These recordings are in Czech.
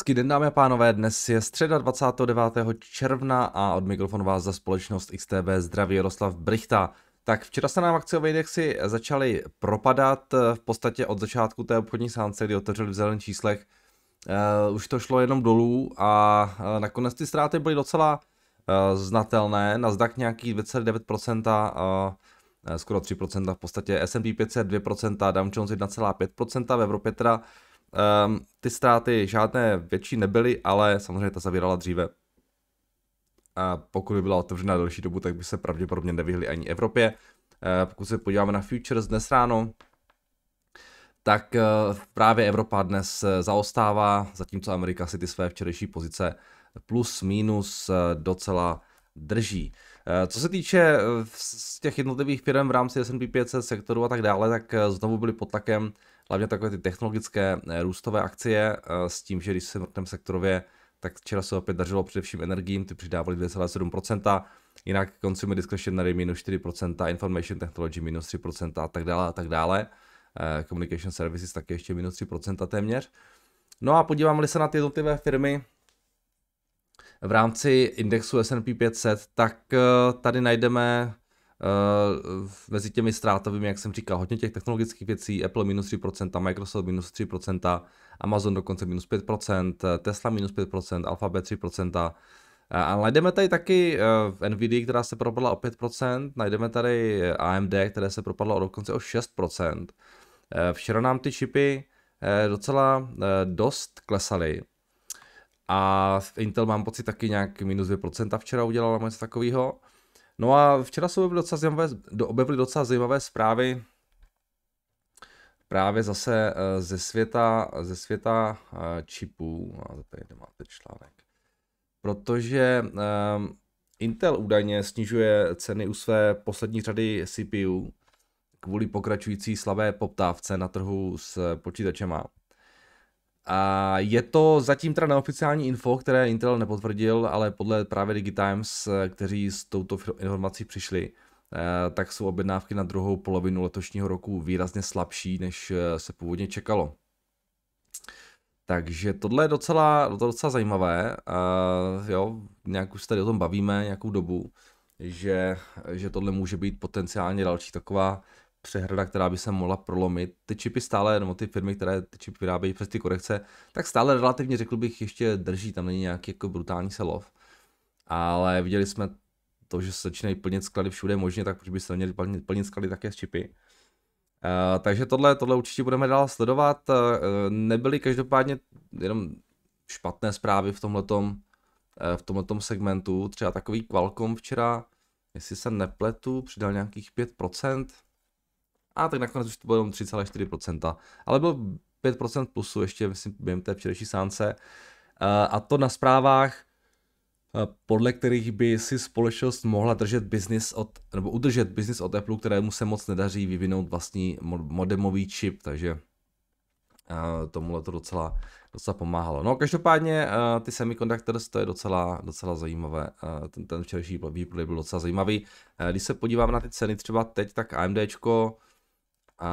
Hezký den dámy a pánové, dnes je středa 29. června a od mikrofonu vás za společnost XTB zdraví Jaroslav Brichta. Tak včera se nám akciové indexy začaly propadat v podstatě od začátku té obchodní sánce, kdy otevřeli v zelených číslech. Uh, už to šlo jenom dolů a uh, nakonec ty ztráty byly docela uh, znatelné. zdak nějaký 2,9%, uh, skoro 3% v podstatě, S&P 500 2%, Dow Jones 1,5%, v Evropě teda uh, Um, ty ztráty žádné větší nebyly, ale samozřejmě ta zavírala dříve. A pokud by byla otevřena delší dobu, tak by se pravděpodobně nevyhli ani Evropě. Uh, pokud se podíváme na futures dnes ráno, tak uh, právě Evropa dnes eh, zaostává, zatímco Amerika si ty své včerejší pozice plus minus eh, docela drží. Co se týče eh, z těch jednotlivých firm v rámci S&P 500 sektoru a tak dále, tak znovu byly pod tlakem hlavně takové ty technologické eh, růstové akcie eh, s tím, že když se mrknem sektorově, tak včera se opět dařilo především energiím, ty přidávali 2,7%, jinak consumer discretionary minus 4%, information technology minus 3% a tak dále a tak dále. Eh, communication services také ještě minus 3% téměř. No a podíváme-li se na ty jednotlivé firmy v rámci indexu S&P 500, tak tady najdeme uh, mezi těmi ztrátovými, jak jsem říkal, hodně těch technologických věcí, Apple minus 3%, Microsoft minus 3%, Amazon dokonce minus 5%, eh, Tesla minus 5%, Alphabet 3%, eh, a najdeme tady taky v Nvidia, která se propadla o 5%, najdeme tady AMD, které se propadlo o dokonce o 6%. Včera nám ty čipy docela dost klesaly. A Intel mám pocit taky nějak minus 2% včera udělala něco takového. No a včera se objevily docela zajímavé, objevily docela zajímavé zprávy právě zase eh, ze světa, ze světa eh, čipů. No a to tady nemáte článek. Protože ehm, Intel údajně snižuje ceny u své poslední řady CPU kvůli pokračující slabé poptávce na trhu s počítačema. A je to zatím teda neoficiální info, které Intel nepotvrdil, ale podle právě Digitimes, eh, kteří s touto informací přišli, eh, tak jsou objednávky na druhou polovinu letošního roku výrazně slabší, než eh, se původně čekalo. Takže tohle je docela, docela zajímavé, uh, jo, nějak už tady o tom bavíme nějakou dobu, že, že tohle může být potenciálně další taková přehrada, která by se mohla prolomit. Ty čipy stále, nebo ty firmy, které ty čipy vyrábějí přes ty korekce, tak stále relativně, řekl bych, ještě drží, tam není nějaký jako brutální selov. Ale viděli jsme to, že se začínají plnit sklady všude možně, tak proč by se měli plnit, plnit sklady také s čipy. Uh, takže tohle, tohle určitě budeme dál sledovat. Uh, nebyly každopádně jenom špatné zprávy v tomhletom, uh, v tomhletom segmentu. Třeba takový Qualcomm včera, jestli se nepletu, přidal nějakých 5% a tak nakonec už to bylo jenom 3,4%, ale bylo 5% plusu ještě, myslím, během té včerejší sánce. Eh, a to na zprávách, eh, podle kterých by si společnost mohla držet business od, nebo udržet business od Apple, kterému se moc nedaří vyvinout vlastní modemový čip, takže eh, tomuhle to docela, docela pomáhalo. No každopádně ty semiconductors, to je docela, docela zajímavé, ten, ten včerejší výprodej byl docela zajímavý. když se podívám na ty ceny třeba teď, tak AMDčko a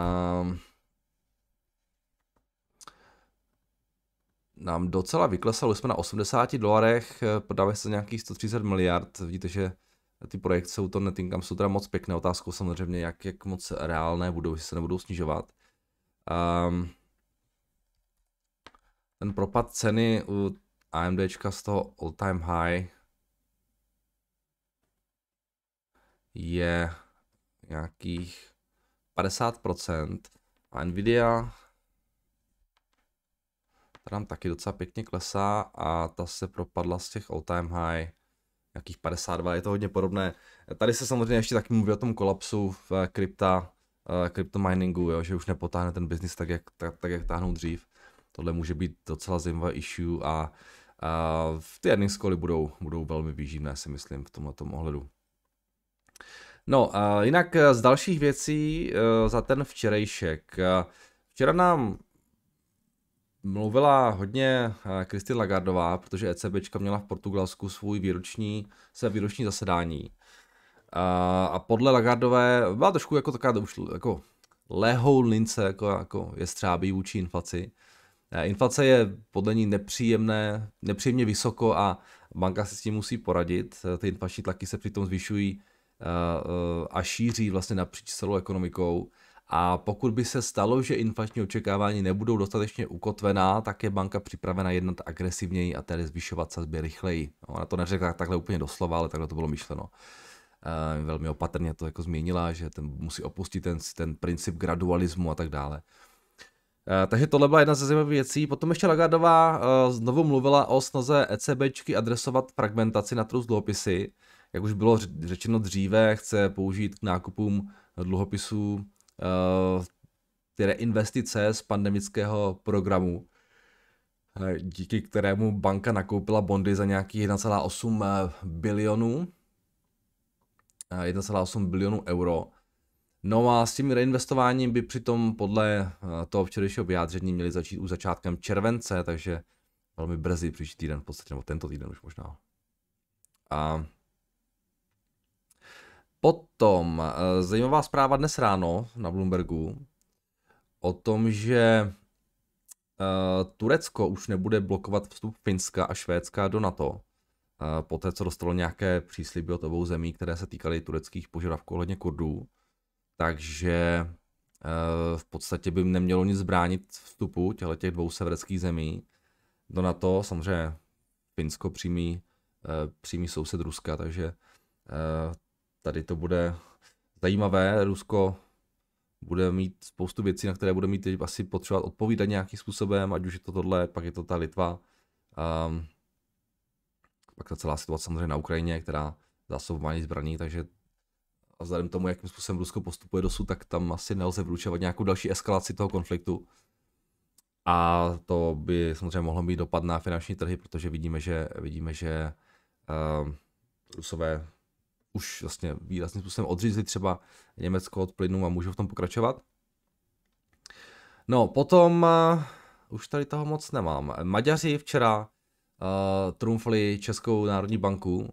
nám docela vyklesalo, jsme na 80 dolarech, prodáme se nějakých 130 miliard, vidíte, že ty projekce u Tornet netinkam jsou teda moc pěkné, otázkou samozřejmě, jak, jak moc reálné budou, jestli se nebudou snižovat. Um, ten propad ceny u AMDčka z toho all time high je nějakých 50%. A Nvidia ta nám taky docela pěkně klesá a ta se propadla z těch all time high nějakých 52, je to hodně podobné. Tady se samozřejmě ještě taky mluví o tom kolapsu v eh, krypta, eh, krypto miningu, jo, že už nepotáhne ten biznis tak jak, tak, tak, jak táhnou dřív. Tohle může být docela zajímavá issue a, a ty earnings budou, budou velmi výživné, si myslím, v tomto ohledu. No a jinak eh, z dalších věcí eh, za ten včerejšek. Eh, včera nám mluvila hodně Kristin Lagardová, protože ECBčka měla v Portugalsku svůj výroční, své výroční zasedání. A podle Lagardové byla trošku jako taková už jako lehou lince, jako, jako je střábí vůči inflaci. Inflace je podle ní nepříjemné, nepříjemně vysoko a banka se s tím musí poradit. Ty inflační tlaky se přitom zvyšují a šíří vlastně napříč celou ekonomikou. A pokud by se stalo, že inflační očekávání nebudou dostatečně ukotvená, tak je banka připravena jednat agresivněji a tedy zvyšovat sazby rychleji. No, ona to neřekla takhle úplně doslova, ale takhle to bylo myšleno. Eh, velmi opatrně to jako změnila, že ten musí opustit ten, ten princip gradualismu a tak dále. Eh, takže tohle byla jedna ze zajímavých věcí. Potom ještě Lagardová eh, znovu mluvila o snaze ECBčky adresovat fragmentaci na trhu s dluhopisy jak už bylo řečeno dříve, chce použít k nákupům dluhopisů eh, ty reinvestice z pandemického programu, eh, díky kterému banka nakoupila bondy za nějakých 1,8 eh, bilionů. 1,8 bilionů euro. No a s tím reinvestováním by přitom podle toho včerejšího vyjádření měli začít už začátkem července, takže velmi brzy příští týden, v podstatě, nebo tento týden už možná. A Potom eh, zajímavá zpráva dnes ráno na Bloombergu o tom, že eh, Turecko už nebude blokovat vstup Finska a Švédska do NATO. Eh, poté, co dostalo nějaké přísliby od obou zemí, které se týkaly tureckých požadavků ohledně Kurdů. Takže v podstatě by nemělo nic bránit vstupu těch dvou severských zemí do NATO. Samozřejmě Finsko přímý, přímý soused Ruska, takže tady to bude zajímavé. Rusko bude mít spoustu věcí, na které bude mít teď asi potřebovat odpovídat nějakým způsobem, ať už je to tohle, pak je to ta Litva. Um, pak ta celá situace samozřejmě na Ukrajině, která zásobování zbraní, takže a vzhledem tomu, jakým způsobem Rusko postupuje dosud, tak tam asi nelze vylučovat nějakou další eskalaci toho konfliktu. A to by samozřejmě mohlo mít dopad na finanční trhy, protože vidíme, že, vidíme, že uh, Rusové už vlastně výrazným způsobem odřízli třeba Německo od plynu a můžou v tom pokračovat. No, potom uh, už tady toho moc nemám. Maďaři včera uh, trumfli Českou národní banku, uh,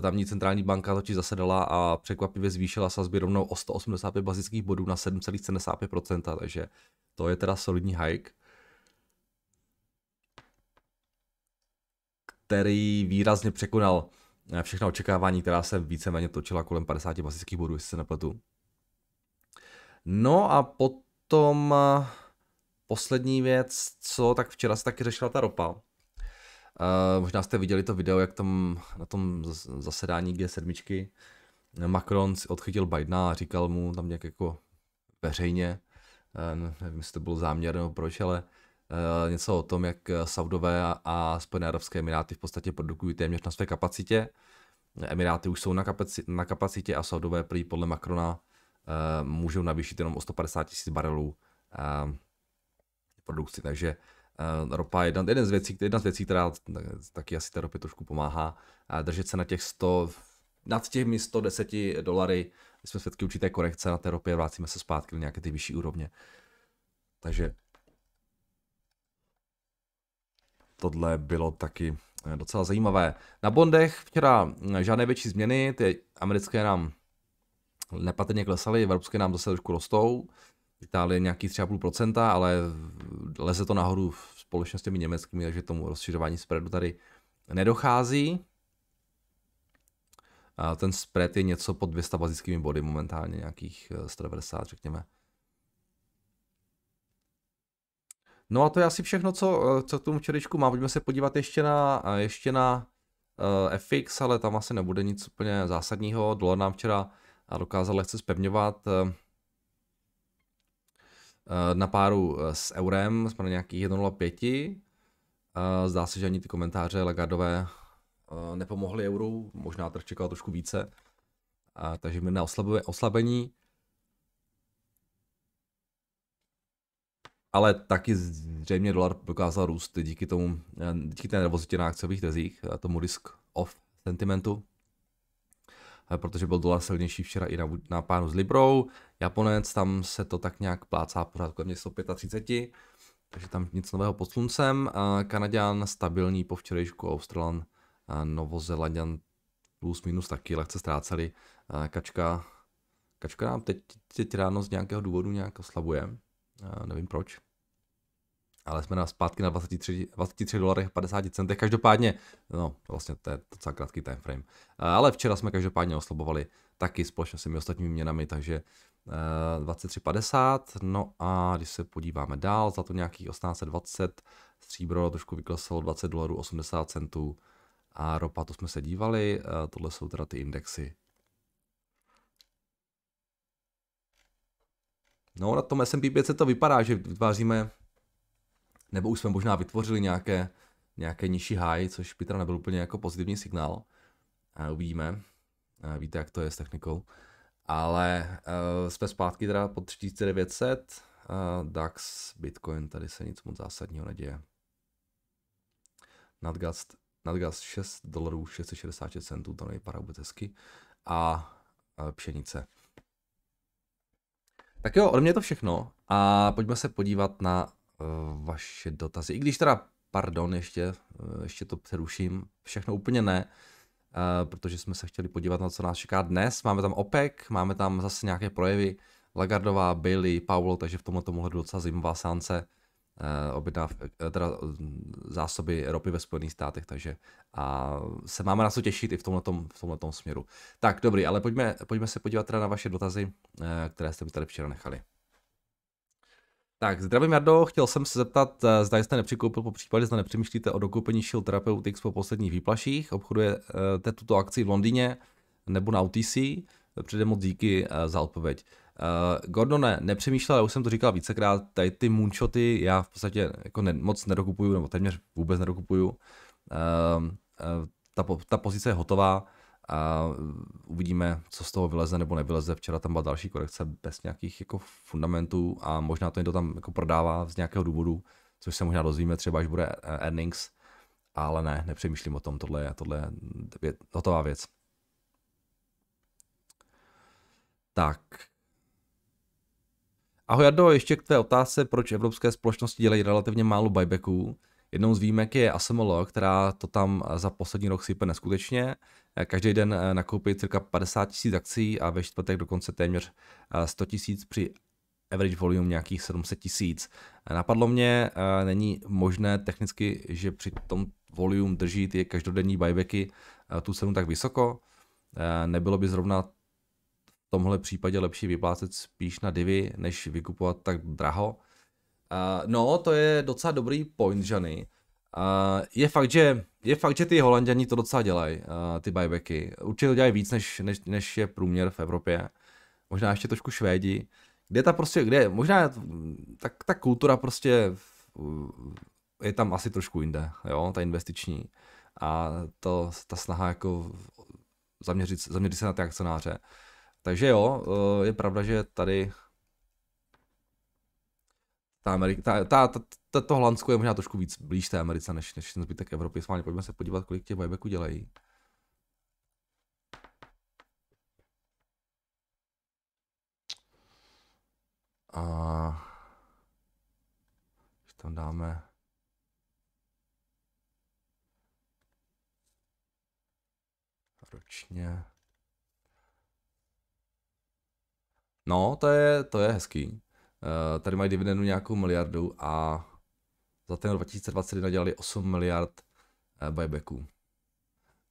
tamní centrální banka totiž zasedala a překvapivě zvýšila sazby rovnou o 185 bazických bodů na 7,75%, takže to je teda solidní hike. který výrazně překonal Eh, všechna očekávání, která se víceméně točila kolem 50 basických bodů, jestli se nepletu. No a potom eh, poslední věc, co tak včera se taky řešila ta ropa. Eh, možná jste viděli to video, jak tam na tom zasedání G7 Macron odchytil Bidena a říkal mu tam nějak jako veřejně, nevím, jestli to byl záměr nebo proč, ale Eh, něco o tom, jak eh, Saudové a Spojené arabské Emiráty v podstatě produkují téměř na své kapacitě. Emiráty už jsou na, kapaci- na kapacitě a Saudové prý podle Macrona eh, můžou navýšit jenom o 150 tisíc barelů produkci, takže ropa je jeden z věcí, jedna z věcí, která taky asi té ropě trošku pomáhá, držet se na těch 100, nad těmi 110 dolary, jsme svědky určité korekce na té ropě, vracíme se zpátky do nějaké ty vyšší úrovně. Takže tohle bylo taky eh, docela zajímavé. Na bondech včera eh, žádné větší změny, ty americké nám nepatrně klesaly, evropské nám zase trošku rostou. Itálie nějaký 3,5%, ale leze to nahoru společně s těmi německými, takže tomu rozšiřování spreadu tady nedochází. A ten spread je něco pod 200 bazickými body momentálně, nějakých 190, eh, řekněme. No a to je asi všechno, co, eh, co k tomu čeličku má. Pojďme se podívat ještě na, eh, ještě na uh, eh, FX, ale tam asi nebude nic úplně zásadního. Dolar nám včera dokázal lehce zpevňovat uh, na páru s eurem, jsme na nějakých 1,05. Uh, zdá se, že ani ty komentáře Lagardové uh, nepomohly euru, možná trh čekal trošku více, uh, takže na oslabení. ale taky zřejmě dolar dokázal růst díky tomu, eh, díky té nervozitě na akciových trzích, eh, tomu risk off sentimentu, eh, protože byl dolar silnější včera i na, na pánu s Librou. Japonec, tam se to tak nějak plácá pořád kolem 135, takže tam nic nového pod sluncem. Kanaďan stabilní po včerejšku, Australan, Novozelandian plus minus taky lehce ztráceli. Kačka, kačka nám teď, teď ráno z nějakého důvodu nějak oslabuje, nevím proč ale jsme na zpátky na 23, 23 dolarech 50 centech. Každopádně, no vlastně to je docela krátký time frame. Ale včera jsme každopádně oslabovali taky společně s těmi ostatními měnami, takže 23,50. Eh, no a když se podíváme dál, za to nějakých 1820, stříbro trošku vyklesalo 20 dolarů 80 centů a ropa, to jsme se dívali, eh, tohle jsou teda ty indexy. No na tom S&P 500 to vypadá, že vytváříme nebo už jsme možná vytvořili nějaké, nějaké nižší high, což by teda nebyl úplně jako pozitivní signál. A uvidíme. A víte, jak to je s technikou. Ale uh, jsme zpátky teda pod 3900. Uh, DAX, Bitcoin, tady se nic moc zásadního neděje. Nadgas, Nadgas 6 dolarů 666 centů, to nevypadá vůbec hezky. A uh, pšenice. Tak jo, ode mě je to všechno a pojďme se podívat na Eh, vaše dotazy. I když teda, pardon, ještě, eh, ještě to přeruším, všechno úplně ne, eh, protože jsme se chtěli podívat na co nás čeká dnes. Máme tam OPEC, máme tam zase nějaké projevy, Lagardová, Bailey, Paulo, takže v tomto ohledu docela zimová sánce objednáv, teda mm, zásoby ropy ve Spojených státech, takže a se máme na co těšit i v tomhle v tomhletom směru. Tak dobrý, ale pojďme, pojďme se podívat teda na vaše dotazy, které jste mi tady včera nechali. Tak, zdravím Jardo, chtěl jsem se zeptat, eh, zda jste nepřikoupil, po případě zda nepřemýšlíte o dokoupení Shield Therapeutics po posledních výplaších, obchodujete eh, tuto akci v Londýně nebo na UTC, předem moc díky eh, za odpověď. ne, nepřemýšlel, já už jsem to říkal vícekrát, tady ty moonshoty já v podstatě jako ne, moc nedokupuju, nebo téměř vůbec nedokupuju. Ta, ta pozice je hotová, a uvidíme, co z toho vyleze nebo nevyleze. Včera tam byla další korekce bez nějakých jako fundamentů a možná to někdo tam jako prodává z nějakého důvodu, což se možná dozvíme třeba, až bude eh, earnings, ale ne, nepřemýšlím o tom, tohle je, tohle je hotová věc. Tak. Ahoj Ardo, ještě k té otázce, proč evropské společnosti dělají relativně málo buybacků. Jednou z výjimek je ASML, která to tam za poslední rok sype neskutečně každý den eh, nakoupit cirka 50 tisíc akcí a ve čtvrtek dokonce téměř 100 eh, tisíc při average volume nějakých 700 tisíc. Napadlo mě, eh, není možné technicky, že při tom volume drží ty každodenní buybacky tu cenu tak vysoko. Nebylo by zrovna v tomhle případě lepší vyplácet spíš na divy, než vykupovat tak draho. No, to je docela dobrý point, Žany. Je fakt, že je fakt, že ty holanděni to docela dělají, uh, ty buybacky. Určitě to dělají víc, než, než, než je průměr v Evropě. Možná ještě trošku Švédi. Kde ta prostě, kde, možná mm, tak, ta kultura prostě je tam asi trošku jinde, jo, ta investiční. A to, ta snaha jako zaměřit, zaměřit se na ty akcionáře. Takže jo, eh, je pravda, že tady ta, Amerika, ta, ta, ta, to Holandsko je možná trošku víc blíž té Americe než, než ten zbytek Evropy. Sváně, pojďme se podívat, kolik těch buybacků dělají. A když tam dáme ročně. No, to je, to je hezký. Eh, tady mají dividendu nějakou miliardu a za ten 2021 dělali 8 miliard eh, buybacků.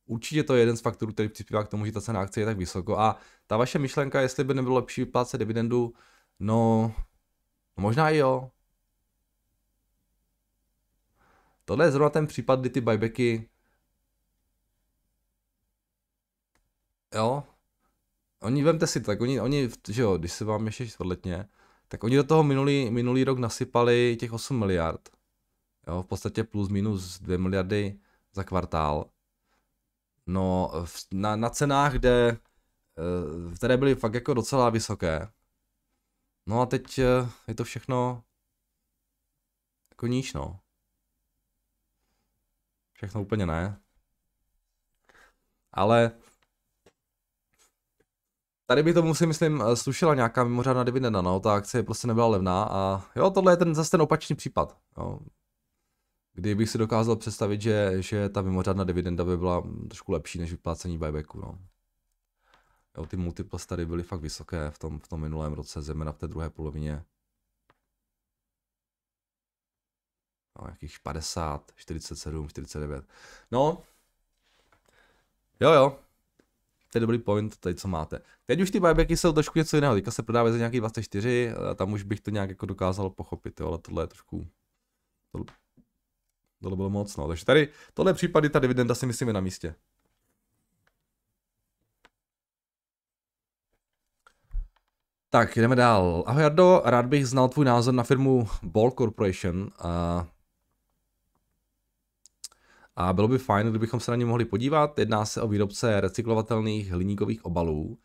Určitě to je jeden z faktorů, který přispívá k tomu, že ta cena akce je tak vysoko. A ta vaše myšlenka, jestli by nebylo lepší vyplácet dividendu, no, no možná i jo. Tohle je zrovna ten případ, kdy ty buybacky jo, oni vemte si tak, oni, oni že jo, když se vám ještě čtvrtletně, tak oni do toho minulý, minulý rok nasypali těch 8 miliard. Jo, v podstatě plus minus 2 miliardy za kvartál. No, na, na cenách, kde, eh, které byly fakt jako docela vysoké. No a teď eh, je to všechno jako níž, no. Všechno úplně ne. Ale tady by to si myslím eh, slušela nějaká mimořádná dividenda, no, ta akce prostě nebyla levná a jo, tohle je ten zase ten opačný případ, no kdybych si dokázal představit, že, že ta mimořádná dividenda by byla trošku lepší než vyplácení buybacku. No. Jo, ty multiples tady byly fakt vysoké v tom, v tom minulém roce, zejména v té druhé polovině. No, jakých 50, 47, 49. No, jo, jo, to je dobrý point, tady co máte. Teď už ty buybacky jsou trošku něco jiného, teďka se prodávají za nějaký 24, eh, tam už bych to nějak jako dokázal pochopit, jo, ale tohle je trošku, Tohle bylo moc, no. Takže tady, tohle případy, ta dividenda si myslím je na místě. Tak, jdeme dál. Ahoj Ardo, rád bych znal tvůj názor na firmu Ball Corporation. A, a bylo by fajn, kdybychom se na ně mohli podívat. Jedná se o výrobce recyklovatelných hliníkových obalů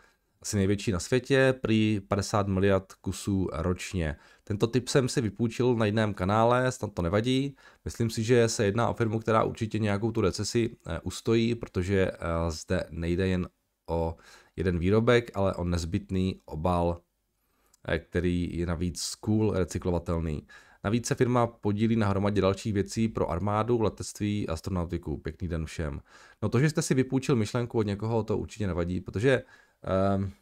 asi největší na světě, prý 50 miliard kusů ročně. Tento typ jsem si vypůjčil na jiném kanále, snad to nevadí. Myslím si, že se jedná o firmu, která určitě nějakou tu recesi eh, ustojí, protože eh, zde nejde jen o jeden výrobek, ale o nezbytný obal, eh, který je navíc cool, recyklovatelný. Navíc se firma podílí na hromadě dalších věcí pro armádu, letectví, astronautiku. Pěkný den všem. No to, že jste si vypůjčil myšlenku od někoho, to určitě nevadí, protože Um,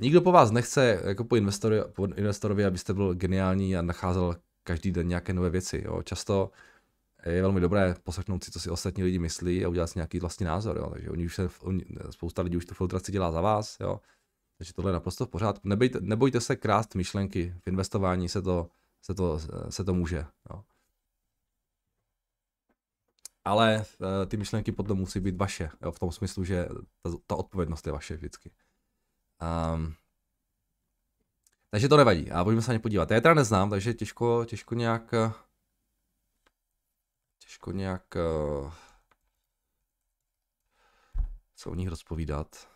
nikdo po vás nechce, jako po, investori, po investorovi, abyste byl geniální a nacházel každý den nějaké nové věci. Jo. Často je velmi dobré poslechnout si, co si ostatní lidi myslí a udělat si nějaký vlastní názor. Jo. Takže oni už se, oni, spousta lidí už tu filtraci dělá za vás. Jo. Takže tohle je naprosto v pořádku. Nebejte, nebojte se krást myšlenky. V investování se to, se to, se to může. Jo ale eh, ty myšlenky potom musí být vaše, jo, v tom smyslu, že ta, ta odpovědnost je vaše vždycky. Um, takže to nevadí a budeme se na ně podívat. Já je teda neznám, takže těžko, těžko nějak eh, těžko nějak uh, co o nich rozpovídat.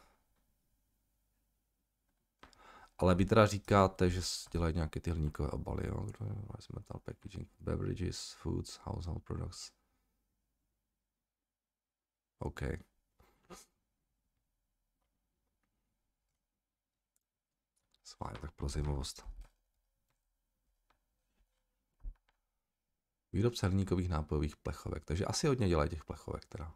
Ale vy teda říkáte, že dělají nějaké ty hliníkové obaly, jo? Metal packaging, beverages, foods, household products. OK. Sváje tak pro zajímavost. Výrobce hliníkových nápojových plechovek. Takže asi hodně dělají těch plechovek teda.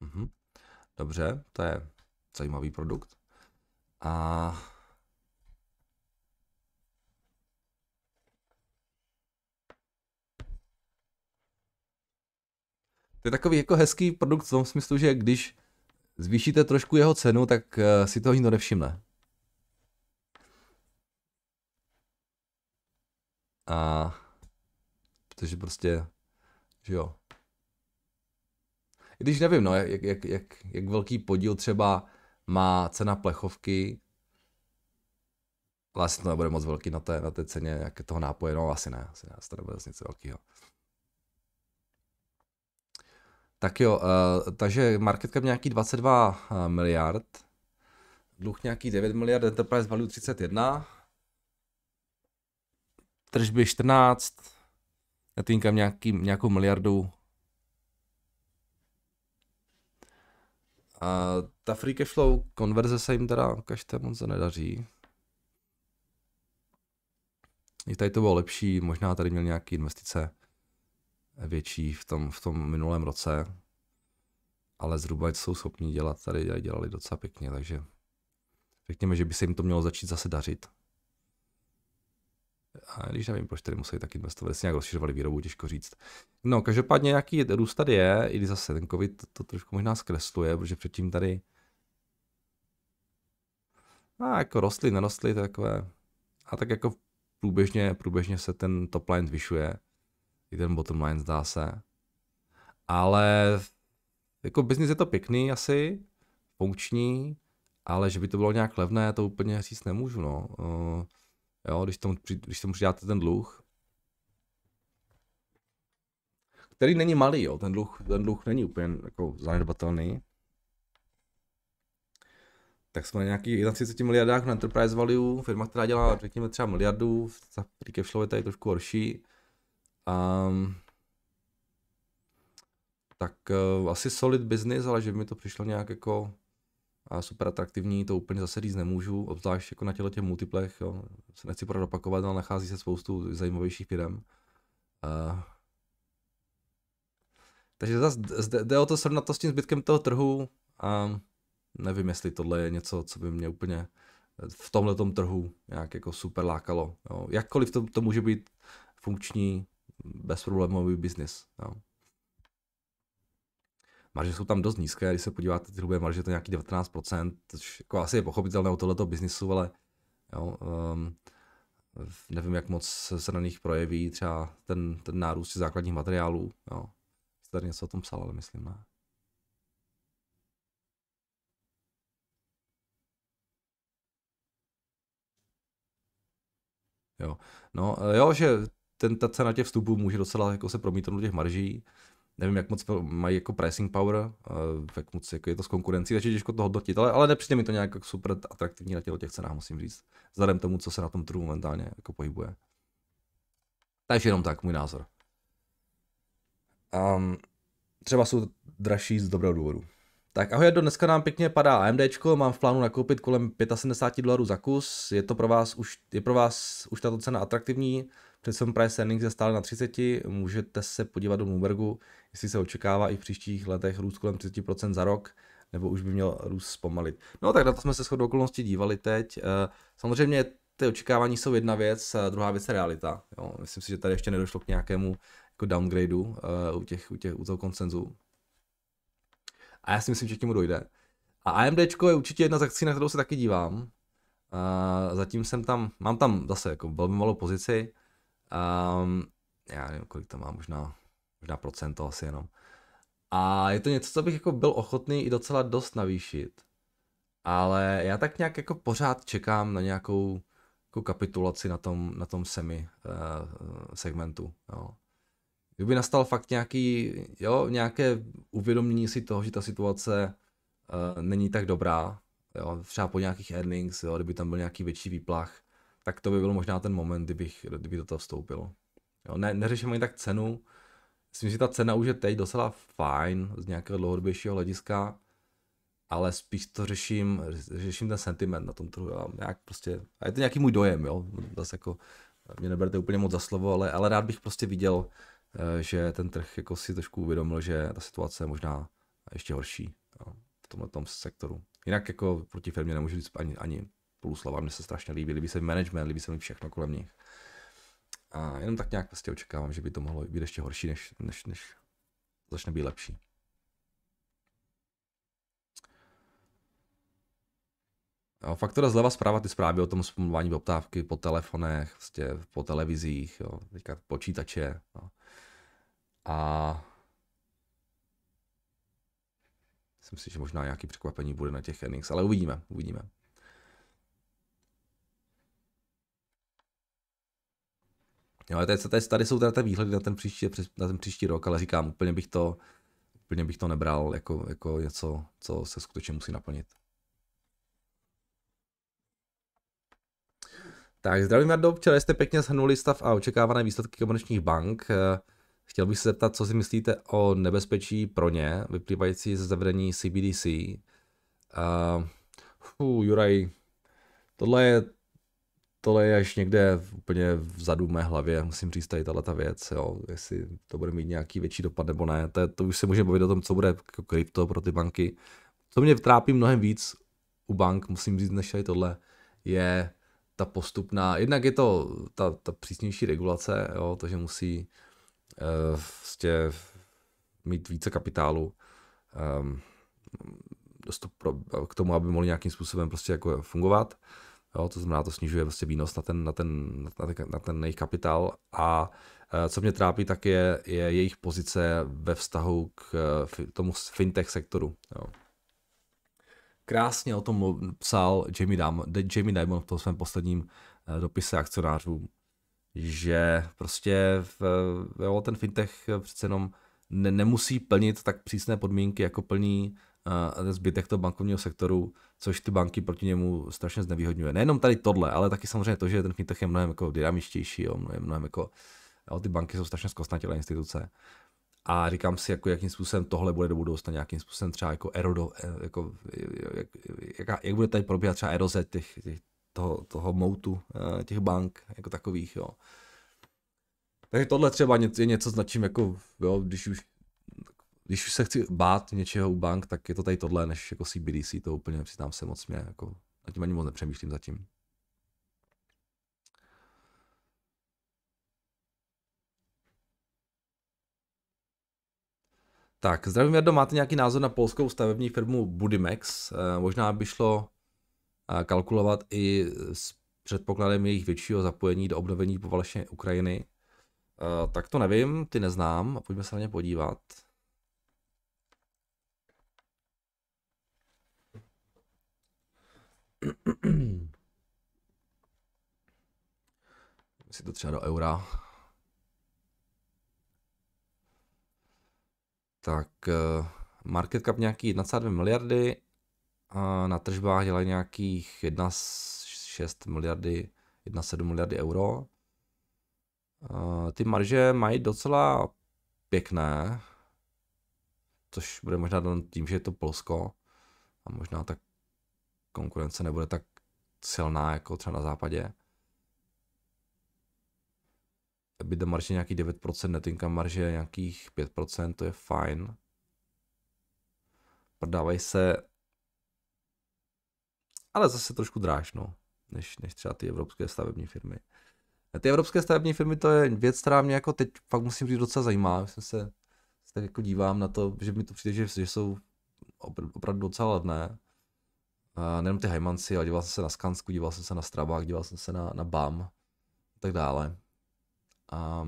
Mhm. Dobře, to je zajímavý produkt. A to je takový jako hezký produkt v tom smyslu, že když zvýšíte trošku jeho cenu, tak eh, si toho nikdo nevšimne. A protože prostě, že jo. I když nevím, no, jak, jak, jak, jak velký podíl třeba má cena plechovky, vlastně asi to nebude moc velký na té, na té ceně jak toho nápoje, no asi ne, asi ne, asi to nebude nic velkého. Tak jo, uh, takže market cap nějaký 22 uh, eh, miliard, dluh nějaký 9 miliard, enterprise value 31, tržby 14, net income nějaký, nějakou miliardu. A eh, ta free cash flow konverze se jim teda každé moc nedaří. I tady to bylo lepší, možná tady měl nějaké investice větší v tom, v tom minulém roce, ale zhruba jsou schopni dělat, tady dělali docela pěkně, takže řekněme, že by se jim to mělo začít zase dařit. A když nevím, proč tady museli tak investovat, jestli nějak rozšiřovali výrobu, těžko říct. No, každopádně nějaký růst tady je, i když zase ten covid to, to trošku možná zkresluje, protože předtím tady a jako rostly, nerostly, takové. A tak jako průběžně, průběžně se ten top line zvyšuje i ten bottom line zdá se. Ale jako biznis je to pěkný asi, funkční, ale že by to bylo nějak levné, to úplně říct nemůžu, no. Uh, jo, když tomu, když tomu přidáte ten dluh, který není malý, jo, ten dluh, ten dluh není úplně jako zanedbatelný, tak jsme na nějakých 31 miliardách na enterprise value, firma, která dělá, řekněme, třeba miliardů, za free cash je tady trošku horší, a, tak uh, asi solid business, ale že by mi to přišlo nějak jako a super atraktivní, to úplně zase říct nemůžu, obzvlášť jako na těle těch multiplech, jo. se nechci opakovat, ale nachází se spoustu zajímavějších firm. Uh, eh, takže zase jde o to srovnat to s tím zbytkem toho trhu a nevím, jestli tohle je něco, co by mě úplně eh, v tomhle trhu nějak jako super lákalo. Jo. Jakkoliv to, to může být funkční, bezproblémový biznis. No. Marže jsou tam dost nízké, když se podíváte, ty hrubé marže to je nějaký 19%, což jako asi je pochopitelné u tohoto biznisu, ale jo, um, nevím, jak moc se na nich projeví třeba ten, ten nárůst základních materiálů. Jo. Jste tady něco o tom psal, ale myslím ne. Jo, no, e, jo, že ten, ta cena těch vstupů může docela jako se promítnout do těch marží. Nevím, jak moc mají jako pricing power, eh, jak moc jako je to s konkurencí, takže těžko to hodnotit, ale, ale nepřijde mi to nějak jako super atraktivní na těch cenách, musím říct, vzhledem tomu, co se na tom trhu momentálně jako pohybuje. Takže jenom tak, můj názor. Um, třeba jsou dražší z dobrého důvodu. Tak ahoj, do dneska nám pěkně padá AMD, mám v plánu nakoupit kolem 75 dolarů za kus, je to pro vás už, je pro vás už tato cena atraktivní, Teď jsem price earnings je stále na 30, můžete se podívat do Bloombergu, jestli se očekává i v příštích letech růst kolem 30% za rok, nebo už by měl růst zpomalit. No tak na to jsme se shodou okolností dívali teď. Eh, samozřejmě ty očekávání jsou jedna věc, eh, druhá věc je realita. Jo, myslím si, že tady ještě nedošlo k nějakému jako downgradeu uh, u, těch, u, těch, u toho koncenzu. A já si myslím, že k němu dojde. A AMD je určitě jedna z akcí, na kterou se taky dívám. Uh, zatím jsem tam, mám tam zase jako velmi malou pozici, Um, já nevím, kolik to má, možná, možná procento asi jenom. A je to něco, co bych jako byl ochotný i docela dost navýšit. Ale já tak nějak jako pořád čekám na nějakou jako kapitulaci na tom, na tom semi uh, segmentu. Jo. Kdyby nastal fakt nějaký, jo, nějaké uvědomění si toho, že ta situace uh, není tak dobrá, jo, třeba po nějakých earnings, jo, kdyby tam byl nějaký větší výplach, tak to by byl možná ten moment, kdybych, kdyby do toho vstoupil. Jo, ne, neřeším ani tak cenu, myslím, že ta cena už je teď docela fajn z nějakého dlouhodobějšího hlediska, ale spíš to řeším, řeším ten sentiment na tom trhu. nějak prostě, a je to nějaký můj dojem, jo, zase jako mě neberte úplně moc za slovo, ale, ale rád bych prostě viděl, eh, že ten trh jako si trošku uvědomil, že ta situace je možná ještě horší jo, v tomhle sektoru. Jinak jako proti firmě nemůžu říct ani, ani spolu slova, mě se strašně líbí, líbí se mi management, líbí se mi všechno kolem nich. A jenom tak nějak prostě očekávám, že by to mohlo být ještě horší, než, než, než začne být lepší. Faktora zleva zpráva ty zprávy o tom spomluvání poptávky po telefonech, vlastně po televizích, jo, teďka počítače. Jo. A myslím si, že možná nějaký překvapení bude na těch Enix, ale uvidíme, uvidíme. Jo, ale tady jsou teda výhledy na ten, příští, na ten příští rok, ale říkám, úplně bych to, úplně bych to nebral jako, jako něco, co se skutečně musí naplnit. Tak, zdravím Jardo, včera jste pěkně shrnuli stav a očekávané výsledky komerčních bank. Eh, chtěl bych se zeptat, co si myslíte o nebezpečí pro ně, vyplývající ze zavedení CBDC. Uh, fů, Juraj, tohle je tohle je až někde úplně vzadu v mé hlavě, musím říct tady tahle ta věc, jo, jestli to bude mít nějaký větší dopad nebo ne, to, je, to už se můžeme bavit o tom, co bude jako krypto pro ty banky. Co mě trápí mnohem víc u bank, musím říct, než tady tohle, je ta postupná, jednak je to ta, ta přísnější regulace, jo, to, že musí uh, vlastně mít více kapitálu, um, ehm, dostup pro, k tomu, aby mohli nějakým způsobem prostě jako fungovat. Uh, Jo, to znamená, to snižuje vlastně výnos na ten, na ten, na ten, na ten jejich kapitál. A eh, co mě trápí, tak je, je jejich pozice ve vztahu k eh, tomu fintech sektoru. Jo. Krásně o tom psal Jamie, Dam, Jamie Dimon v tom svém posledním eh, dopise akcionářům, že prostě v, jo, ten fintech přece jenom ne, nemusí plnit tak přísné podmínky, jako plní uh, zbytek toho bankovního sektoru což ty banky proti němu strašně znevýhodňuje. Nejenom tady tohle, ale taky samozřejmě to, že ten fintech je mnohem jako dynamičtější, jo, mnohem, mnohem jako, jo, ty banky jsou strašně zkostnatělé instituce. A říkám si, jako, jakým způsobem tohle bude do budoucna, nějakým způsobem třeba jako erodo, eh, jako, jak, jak, jak, bude tady probíhat třeba eroze těch, těch, toho, toho moutu eh, těch bank jako takových, jo. Takže tohle třeba je něco, je něco značím, jako, jo, když už když už se chci bát něčeho u bank, tak je to tady tohle, než jako CBDC, to úplně přiznám se moc mě, jako a tím ani moc nepřemýšlím zatím. Tak, zdravím Jardo, máte nějaký názor na polskou stavební firmu Budimex? Eh, možná by šlo eh, kalkulovat i s předpokladem jejich většího zapojení do obnovení poválečné Ukrajiny. Eh, tak to nevím, ty neznám, pojďme se na ně podívat. si to třeba do eura. Tak eh, market cap nějaký 1,2 miliardy, a na tržbách dělají nějakých 1,6 miliardy, 1,7 miliardy euro. Eh, ty marže mají docela pěkné, což bude možná tím, že je to Polsko a možná tak konkurence nebude tak silná jako třeba na západě. By do marže nějaký 9%, netinka marže nějakých 5%, to je fajn. Prodávají se, ale zase trošku dráž, no, než, než třeba ty evropské stavební firmy. A ty evropské stavební firmy, to je věc, která mě jako teď fakt musím říct docela zajímá. Jsem se tak jako dívám na to, že mi to přijde, že, že jsou opravdu docela levné nejenom ty Hajmanci, ale díval jsem se na Skansku, díval jsem se na Strabák, díval jsem se na, na BAM a tak dále. A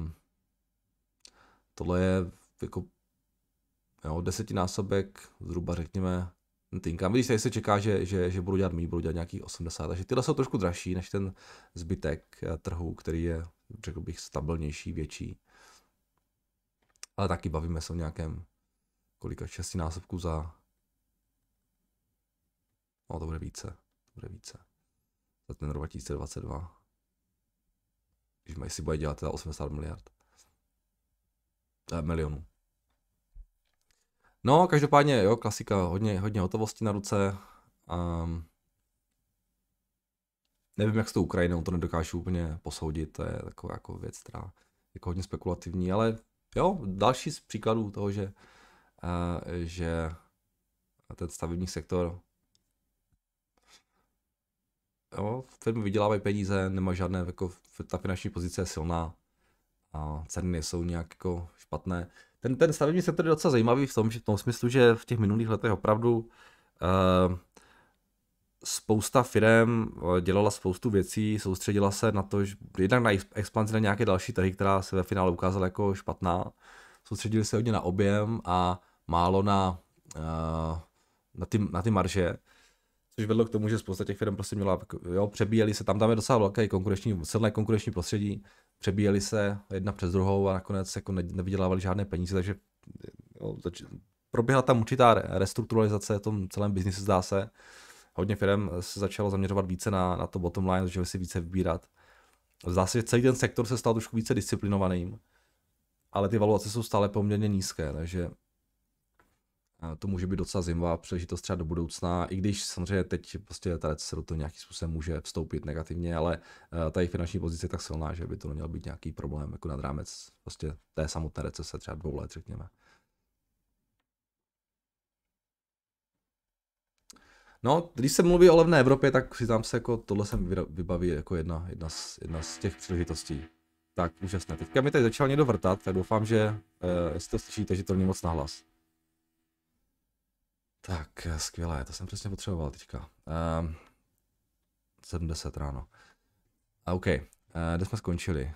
tohle je jako jo, desetinásobek, zhruba řekněme, tinkám. Vidíš, tady se čeká, že, že, že budu dělat méně, budu dělat nějakých 80, takže tyhle jsou trošku dražší než ten zbytek eh, trhu, který je, řekl bych, stabilnější, větší. Ale taky bavíme se o nějakém kolika šestinásobku za No to bude více, to bude více. Za ten rok 2022. Když mají si bude dělat teda 80 miliard. Eh, milionů. No, každopádně, jo, klasika, hodně, hodně hotovosti na ruce. Um, nevím, jak s tou Ukrajinou, to nedokážu úplně posoudit, to je taková jako věc, která jako hodně spekulativní, ale jo, další z příkladů toho, že, uh, že ten stavební sektor jo, firmy vydělávají peníze, nemá žádné, jako ta finanční pozice je silná a ceny jsou nějak jako špatné. Ten, ten stavební sektor je docela zajímavý v tom, že v tom smyslu, že v těch minulých letech opravdu eh, spousta firm eh, dělala spoustu věcí, soustředila se na to, že jednak na expanzi na nějaké další trhy, která se ve finále ukázala jako špatná, soustředili se hodně na objem a málo na, eh, na, ty, na ty marže což vedlo k tomu, že spousta těch firm prostě měla, jako, jo, přebíjeli se, tam tam je docela velké konkurenční, silné konkurenční prostředí, přebíjeli se jedna přes druhou a nakonec jako ne, nevydělávali žádné peníze, takže jo, zač- proběhla tam určitá restrukturalizace v tom celém biznise, zdá se. Hodně firm se začalo zaměřovat více na, na to bottom line, začali si více vybírat. Zdá se, že celý ten sektor se stal trošku více disciplinovaným, ale ty valuace jsou stále poměrně nízké, takže to může být docela zajímavá příležitost třeba do budoucna, i když samozřejmě teď prostě tady se do toho nějakým způsobem může vstoupit negativně, ale eh, ta jejich finanční pozice je tak silná, že by to neměl být nějaký problém jako nad rámec prostě té samotné recese třeba dvou let, řekněme. No, když se mluví o levné Evropě, tak přiznám se, jako tohle se vybaví jako jedna, jedna, z, jedna z těch příležitostí. Tak, úžasné. Teďka mi tady začal někdo vrtat, tak doufám, že uh, jestli to slyšíte, že to není moc nahlas. Tak, eh, skvělé, to jsem přesně potřeboval teďka. Um, ehm, 70 ráno. A OK, uh, kde jsme skončili?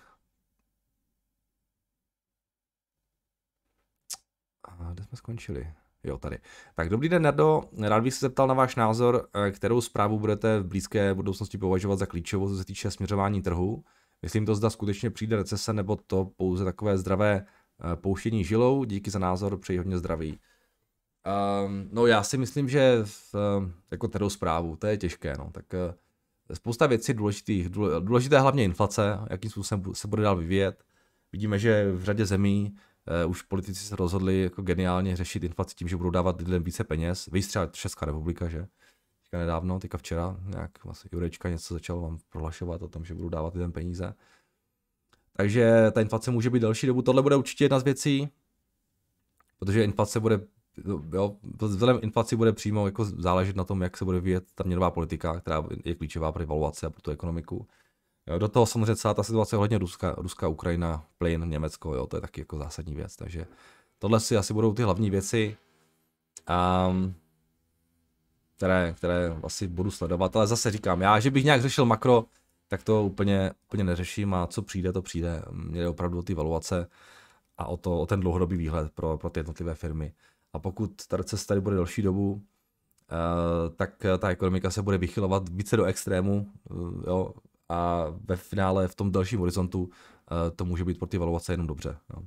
A kde jsme skončili? Jo, tady. Tak dobrý den, Nardo. Rád bych se zeptal na váš názor, eh, kterou zprávu budete v blízké budoucnosti považovat za klíčovou, co se týče směřování trhu. Myslím to, zda skutečně přijde recese, nebo to pouze takové zdravé pouštění žilou. Díky za názor, přeji hodně zdraví. Um, no já si myslím, že v, ehm, jako tedy zprávu, to je těžké, no, tak eh, spousta věcí důležitých, důležité je hlavně inflace, jakým způsobem se bude dál vyvíjet. Vidíme, že v řadě zemí eh, už politici se rozhodli jako geniálně řešit inflaci tím, že budou dávat lidem více peněz. Vy třeba Česká republika, že? Teďka nedávno, teďka včera, nějak vlastně Jurečka něco začal vám prohlašovat o tom, že budou dávat lidem peníze. Takže ta inflace může být další dobu. Tohle bude určitě jedna z věcí, protože inflace bude No, jo, to vzhledem inflaci bude přímo jako záležet na tom, jak se bude vyvíjet ta měnová politika, která je klíčová pro evaluaci a pro tu ekonomiku. Jo, do toho samozřejmě celá ta situace hodně Ruska, Ruska, Ukrajina, plyn, Německo, jo, to je taky jako zásadní věc, takže tohle si asi budou ty hlavní věci, um, které, které asi budu sledovat, ale zase říkám, já, že bych nějak řešil makro, tak to úplně, úplně neřeším a co přijde, to přijde. Mě jde opravdu o ty valuace a o, to, o ten dlouhodobý výhled pro, pro ty jednotlivé firmy. A pokud ta recese tady bude delší dobu, eh, tak eh, ta ekonomika se bude vychylovat více do extrému eh, jo, a ve finále v tom delším horizontu to může být pro ty valuace jenom dobře. Jo.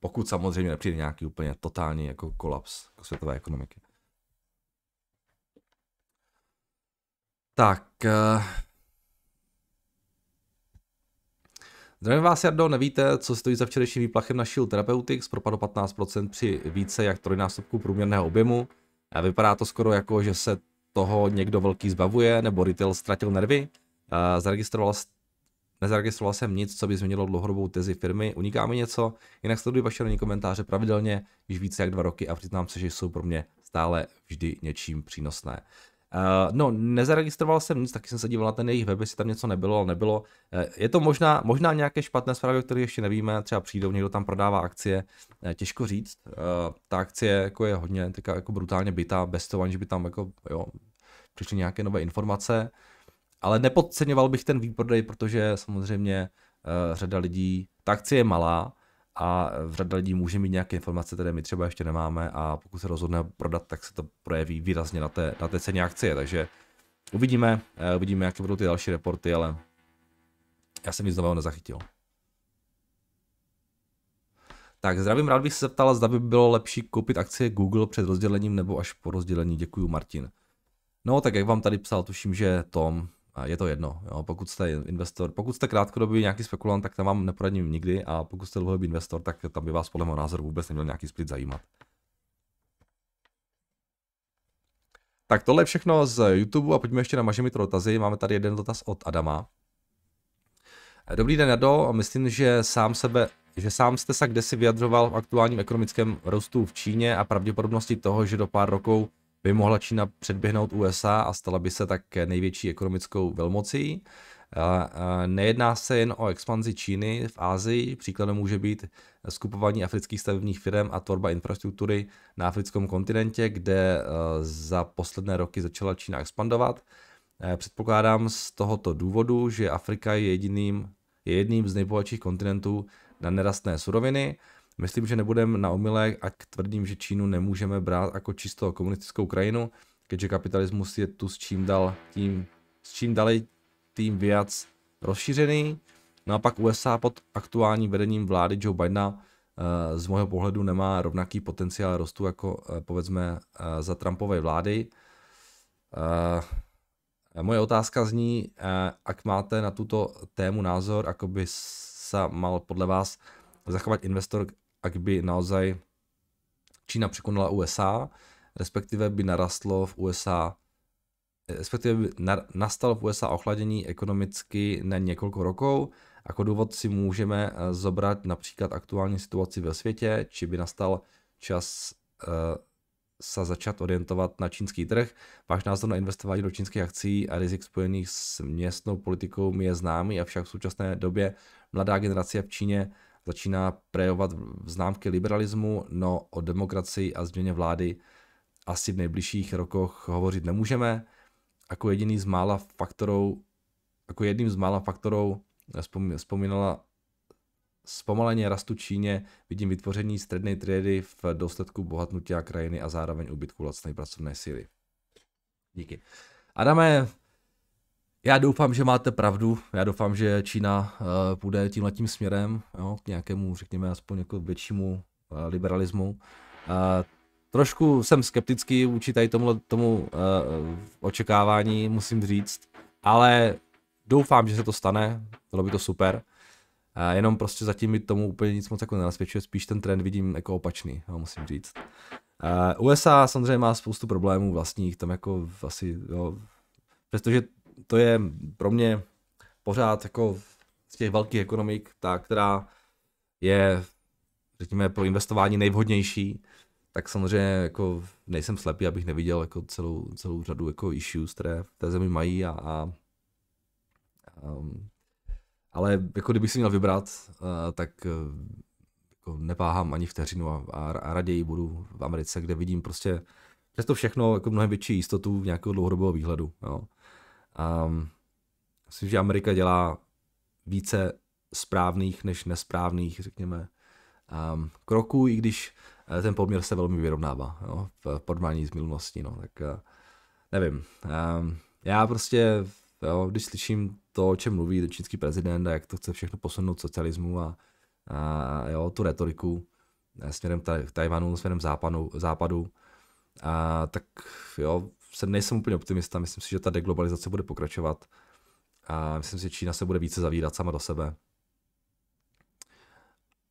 Pokud samozřejmě nepřijde nějaký úplně totální jako kolaps jako světové ekonomiky. Tak, Zdravím vás, Jardo, nevíte, co stojí za včerejším výplachem na Shield Therapeutics, propadlo 15% při více jak trojnásobku průměrného objemu. A vypadá to skoro jako, že se toho někdo velký zbavuje, nebo retail ztratil nervy. A zaregistroval, nezaregistroval jsem nic, co by změnilo dlouhodobou tezi firmy, uniká mi něco, jinak sleduji vaše rovní komentáře pravidelně již více jak dva roky a přiznám se, že jsou pro mě stále vždy něčím přínosné. Uh, no, nezaregistroval jsem nic, taky jsem se díval na ten jejich web, jestli tam něco nebylo, ale nebylo. Eh, je to možná, možná nějaké špatné zprávy, které ještě nevíme, třeba přijdou, někdo tam prodává akcie, eh, těžko říct. Uh, ta akcie jako je hodně teďka jako brutálně bytá, bez toho, aniž by tam jako, jo, přišly nějaké nové informace. Ale nepodceňoval bych ten výprodej, protože samozřejmě uh, řada lidí, ta akcie je malá, a řada lidí může mít nějaké informace, které my třeba ještě nemáme a pokud se rozhodne prodat, tak se to projeví výrazně na té, na té ceně akcie, takže uvidíme, eh, uvidíme, jaké budou ty další reporty, ale já jsem nic nového nezachytil. Tak zdravím, rád bych se zeptal, zda by bylo lepší koupit akcie Google před rozdělením nebo až po rozdělení. Děkuji, Martin. No, tak jak vám tady psal, tuším, že Tom, je to jedno. Jo. Pokud jste investor, pokud jste krátkodobý nějaký spekulant, tak tam vám neporadím nikdy a pokud jste dlouhodobý investor, tak tam by vás podle mého názoru vůbec neměl nějaký split zajímat. Tak tohle je všechno z YouTube a pojďme ještě na mažemi dotazy. Máme tady jeden dotaz od Adama. Dobrý den, Jado. Myslím, že sám, sebe, že sám jste se kdesi vyjadřoval v aktuálním ekonomickém růstu v Číně a pravděpodobnosti toho, že do pár rokov by mohla Čína předběhnout USA a stala by se tak největší ekonomickou velmocí. Nejedná se jen o expanzi Číny v Ázii, příkladem může být skupování afrických stavebních firm a tvorba infrastruktury na africkém kontinentě, kde e, za posledné roky začala Čína expandovat. E, předpokládám z tohoto důvodu, že Afrika je, jediným, je jedním z nejbohatších kontinentů na nerastné suroviny Myslím, že nebudem na omylech a tvrdím, že Čínu nemůžeme brát jako čistou komunistickou krajinu, keďže kapitalismus je tu s čím dal tím, s čím dali tím víc rozšířený. No a pak USA pod aktuálním vedením vlády Joe Bidena eh, z mého pohledu nemá rovnaký potenciál rostu jako eh, povedzme eh, za Trumpové vlády. Moje otázka zní, ak máte na tuto tému názor, ako by sa mal podle vás zachovat investor ak by naozaj Čína překonala USA, respektive by narastlo v USA respektive by nastalo v USA ochladení ekonomicky na několik rokov. Jako důvod si můžeme eh, zobrat například aktuální situaci ve světě, či by nastal čas eh, se začat orientovat na čínský trh. Váš názor na investování do čínských akcí a rizik spojených s městnou politikou mi je známý, avšak v současné době mladá generace v Číně začíná prejovat známky liberalismu, no o demokracii a změně vlády asi v nejbližších rokoch hovořit nemůžeme. Jako jediný z mála faktorů, jako jedním z mála faktorů vzpomínala zpomaleně rastu Číně vidím vytvoření střední triedy v důsledku bohatnutí krajiny a zároveň ubytku lacné pracovné síly. Díky. Adame, já doufám, že máte pravdu, já doufám, že Čína uh, půjde tímhletím směrem, jo, k nějakému, řekněme, aspoň jako většímu uh, liberalismu. Uh, trošku jsem skeptický vůči tady tomu, tomu uh, očekávání, musím říct, ale doufám, že se to stane, bylo by to super. Uh, jenom prostě zatím mi tomu úplně nic moc jako nenasvědčuje, spíš ten trend vidím jako opačný, jo, musím říct. Uh, USA samozřejmě má spoustu problémů vlastních, tam jako asi, jo, přestože to je pro mě pořád jako z těch velkých ekonomik, ta, která je, řekněme, pro investování nejvhodnější, tak samozřejmě jako nejsem slepý, abych neviděl jako celou, celou řadu jako issues, které v té zemi mají a, a um, ale jako kdybych si měl vybrat, uh, tak uh, jako nepáhám ani vteřinu a, a, a raději budu v Americe, kde vidím prostě přesto všechno jako mnohem větší jistotu v nějakého dlouhodobého výhledu. Jo. A ehm, myslím, že Amerika dělá více správných než nesprávných, řekněme, um, kroků, i když eh, ten poměr se velmi vyrovnává no, v porovnání s minulostí. No, tak eh, nevím. Um, já prostě, jo, když slyším to, o čem mluví ten čínský prezident a jak to chce všechno posunout socialismu a, a jo, tu retoriku eh, směrem k Tajvanu, směrem západu, západu a, tak jo, se nejsem úplně optimista, myslím si, že ta deglobalizace bude pokračovat a myslím si, že Čína se bude více zavírat sama do sebe.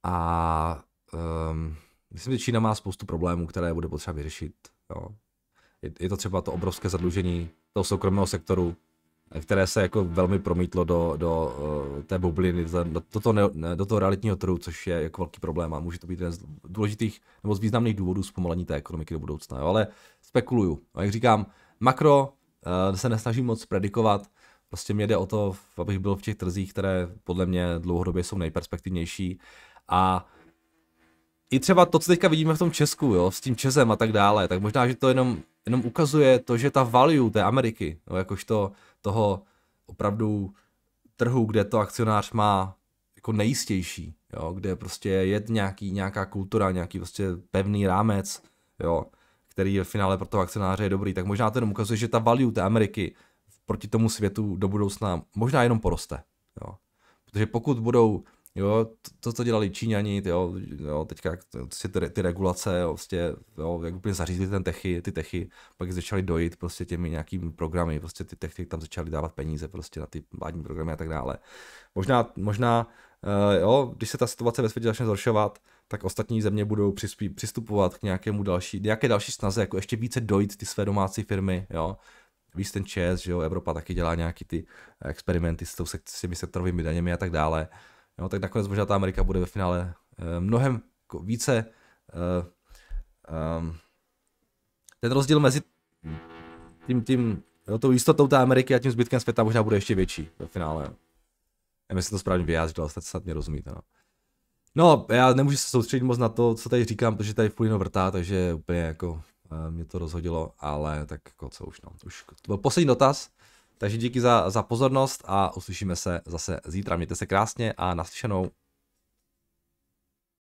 A um, myslím, že Čína má spoustu problémů, které bude potřeba vyřešit. Jo. Je, je to třeba to obrovské zadlužení toho soukromého sektoru, které se jako velmi promítlo do, do uh, té bubliny, do, do, toho ne, do toho realitního trhu, což je jako velký problém a může to být jeden z důležitých nebo z významných důvodů zpomalení té ekonomiky do budoucna. Jo. Ale spekuluju. A jak říkám, makro uh, se nesnažím moc predikovat, prostě mě jde o to, abych byl v těch trzích, které podle mě dlouhodobě jsou nejperspektivnější a i třeba to, co teďka vidíme v tom Česku, jo, s tím Česem a tak dále, tak možná, že to jenom, jenom ukazuje to, že ta value té Ameriky, no, jakožto toho opravdu trhu, kde to akcionář má jako nejistější, jo, kde prostě je nějaký, nějaká kultura, nějaký prostě pevný rámec, jo, který ve finále pro toho akcionáře je dobrý, tak možná to jenom ukazuje, že ta value té Ameriky proti tomu světu do budoucna možná jenom poroste. Jo. Protože pokud budou Jo, to, co dělali Číňani, jo, jo, teďka prostě ty, ty, ty regulace, jo, prostě, jo, jak úplně zařízli ten techy, ty techy, pak začali dojít prostě těmi nějakými programy, prostě ty techy tam začali dávat peníze prostě na ty vládní programy a tak dále. Možná, možná, uh, jo, když se ta situace ve světě začne zhoršovat, tak ostatní země budou přispí, přistupovat k nějakému další, nějaké další snaze, jako ještě více dojít ty své domácí firmy, jo. Víš ten ČES, že jo, Evropa taky dělá nějaký ty experimenty s, tou, s těmi sektorovými daněmi a tak dále. Jo, tak nakonec možná ta Amerika bude ve finále eh, mnohem více um, ten rozdíl mezi tím, tím jo, tou jistotou té Ameriky a tím zbytkem světa možná bude ještě větší ve finále. Myslím jestli to správně vyjádřil, ale snad mě rozumíte. No. No, já nemůžu se soustředit moc na to, co tady říkám, protože tady furt vrtá, takže úplně jako eh, mě to rozhodilo, ale tak jako co už no. Už to byl poslední dotaz, takže díky za, za pozornost a uslyšíme se zase zítra. Mějte se krásně a naslyšenou.